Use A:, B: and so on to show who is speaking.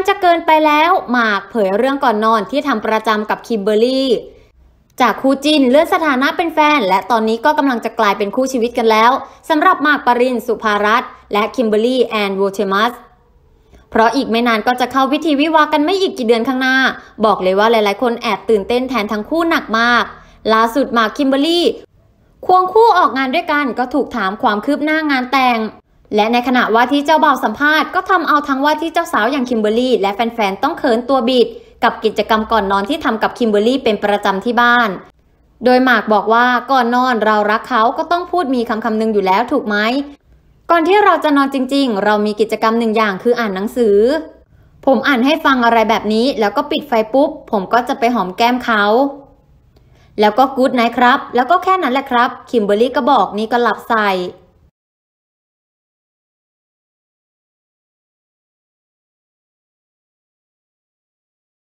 A: ันจะเกินไปแล้ว หมากเผยเรื่องก่อนนอนที่ทำประจำกับคิมเบอร์รี่จากคู่จินเลื่อนสถานะเป็นแฟน และตอนนี้ก็กำลังจะกลายเป็นคู่ชีวิตกันแล้วสำหรับหมากปรินสุภารัตและคิมเบอร์รี่แอนด์ววเทมัสเพราะอีกไม่นานก็จะเข้าวิธีวิวากันไม่อีกกี่เดือนข้างหน้า บอกเลยว่าหลายๆคนแอบตื่นเต้นแทนทั้งคู่หนักมากล่าสุดหมากคิมเบอร์รี่ควงคู่ออกงานด้วยกันก็ถูกถามความคืบหน้างานแต่งและในขณะว่าที่เจ้าบ่าวสัมภาษณ์ก็ทำเอาทั้งว่าที่เจ้าสาวอย่างคิมเบอร์รี่และแฟนๆ ต้องเขินตัวบิด กับกิจกรรมก่อนนอนที่ทำกับคิมเบอร์รี่เป็นประจำที่บ้าน โดยหมากบอกว่าก่อนนอนเรารักเขาก็ต้องพูดมีคำคำหนึ่งอยู่แล้วถูกไหมก่อนที่เราจะนอนจริงๆ เรามีกิจกรรมหนึ่งอย่างคืออ่านหนังสือ ผมอ่านให้ฟังอะไรแบบนี้แล้วก็ปิดไฟปุ๊บผมก็จะไปหอมแก้มเขา แล้วก็กู๊ดไนท์ครับ แล้วก็แค่นั้นแหละครับคิมเบอร์รี่ก็บอกนี่ก็หลับ
B: ใส่